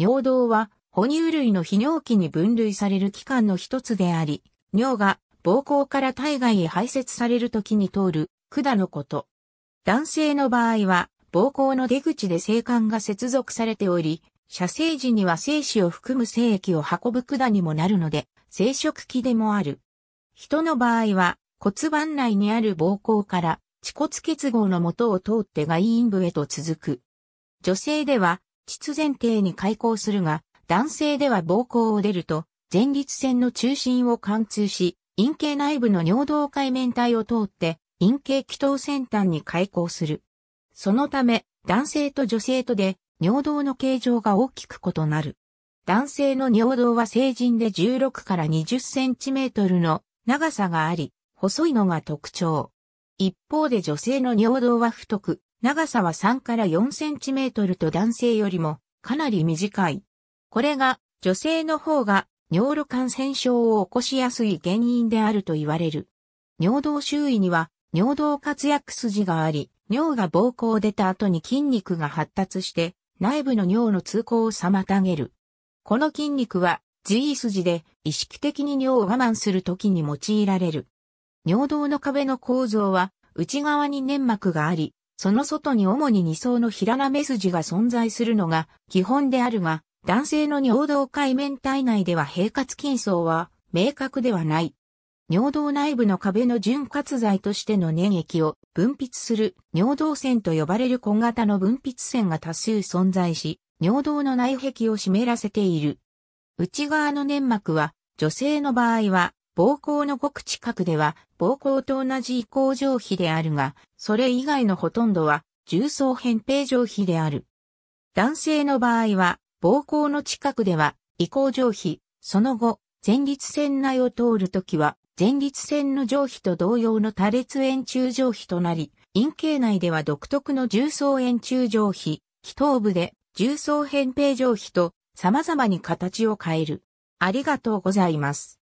尿道は、哺乳類の泌尿器に分類される器官の一つであり、尿が膀胱から体外へ排泄される時に通る管のこと。男性の場合は、膀胱の出口で性管が接続されており、射精時には精子を含む精液を運ぶ管にもなるので、生殖器でもある。人の場合は、骨盤内にある膀胱から、恥骨結合のもとを通って外陰部へと続く。女性では、膣前提に開口するが、男性では膀胱を出ると、前立腺の中心を貫通し、陰茎内部の尿道界面体を通って、陰茎気頭先端に開口する。そのため、男性と女性とで、尿道の形状が大きく異なる。男性の尿道は成人で16から20センチメートルの長さがあり、細いのが特徴。一方で女性の尿道は太く、長さは3から4センチメートルと男性よりもかなり短い。これが女性の方が尿路感染症を起こしやすい原因であると言われる。尿道周囲には尿道活躍筋があり、尿が膀胱を出た後に筋肉が発達して内部の尿の通行を妨げる。この筋肉は G 筋で意識的に尿を我慢するときに用いられる。尿道の壁の構造は内側に粘膜があり、その外に主に2層の平ら目筋が存在するのが基本であるが、男性の尿道界面体内では平滑筋層は明確ではない。尿道内部の壁の潤滑剤としての粘液を分泌する尿道腺と呼ばれる小型の分泌腺が多数存在し、尿道の内壁を湿らせている。内側の粘膜は女性の場合は膀胱のごく近くでは、膀胱と同じ移行上皮であるが、それ以外のほとんどは、重層扁平上皮である。男性の場合は、膀胱の近くでは、移行上皮、その後、前立腺内を通るときは、前立腺の上皮と同様の多裂円柱上皮となり、陰茎内では独特の重層円柱上皮、気頭部で重層扁平上皮と様々に形を変える。ありがとうございます。